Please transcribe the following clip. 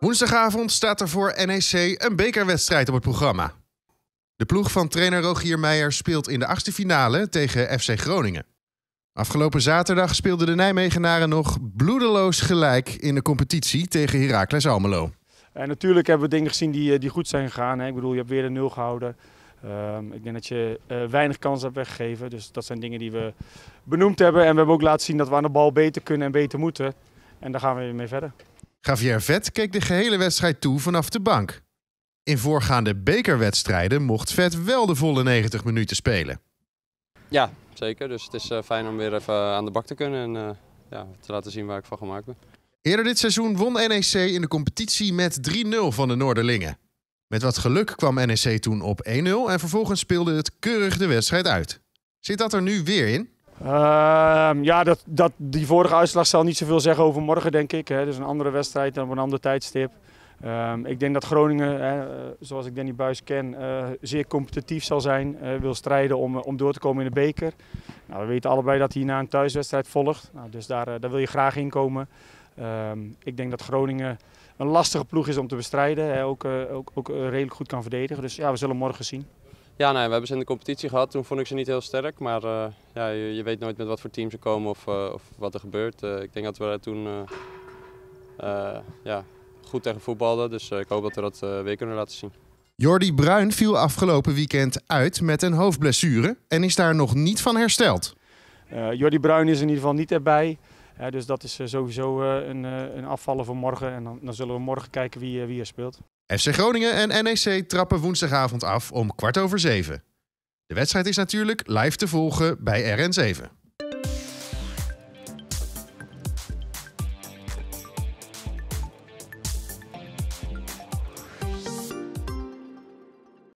Woensdagavond staat er voor NEC een bekerwedstrijd op het programma. De ploeg van trainer Rogier Meijer speelt in de achtste finale tegen FC Groningen. Afgelopen zaterdag speelden de Nijmegenaren nog bloedeloos gelijk in de competitie tegen Heracles Almelo. En eh, natuurlijk hebben we dingen gezien die, eh, die goed zijn gegaan. Hè. Ik bedoel, je hebt weer een nul gehouden. Ehm, ik denk dat je eh, weinig kans hebt weggegeven. Dus dat zijn dingen die we benoemd hebben. En we hebben ook laten zien dat we aan de bal beter kunnen en beter moeten. En daar gaan we weer mee verder. Javier Vet keek de gehele wedstrijd toe vanaf de bank. In voorgaande bekerwedstrijden mocht Vet wel de volle 90 minuten spelen. Ja, zeker. Dus het is eh, fijn om weer even eh, aan de bak te kunnen en eh, ja, te laten zien waar ik van gemaakt ben. Eerder dit seizoen won NEC in de competitie met 3-0 van de Noorderlingen. Met wat geluk kwam NEC toen op 1-0 en vervolgens speelde het keurig de wedstrijd uit. Zit dat er nu weer in? Ehm, ja, dat, dat, die vorige uitslag zal niet zoveel zeggen over morgen, denk ik. Dus een andere wedstrijd op een ander tijdstip. Ehm, ik denk dat Groningen, hè, eh, zoals ik Danny Buis ken, eh, zeer competitief zal zijn. Eh, wil strijden om, om door te komen in de beker. Nou, we weten allebei dat na een thuiswedstrijd volgt. Nou, dus daar, daar wil je graag in komen. Ehm, ik denk dat Groningen een lastige ploeg is om te bestrijden. Hè. Ook, ook, ook redelijk goed kan verdedigen. Dus ja, we zullen morgen zien. Ja, nee, we hebben ze in de competitie gehad. Toen vond ik ze niet heel sterk. Maar eh, ja, je, weet nooit met wat voor team ze komen of, eh, of wat er gebeurt. Eh, ik denk dat we daar toen ja, goed tegen voetbalden. Dus ik hoop dat we dat weer kunnen laten zien. Jordi Bruin viel afgelopen weekend uit met een hoofdblessure en is daar nog niet van hersteld. Jordi Bruin is in ieder geval niet erbij. dus dat is sowieso een, een afvallen voor morgen. En dan, dan zullen we morgen kijken wie, wie er speelt. FC Groningen en NEC trappen woensdagavond af om kwart over zeven. De wedstrijd is natuurlijk live te volgen bij RN7.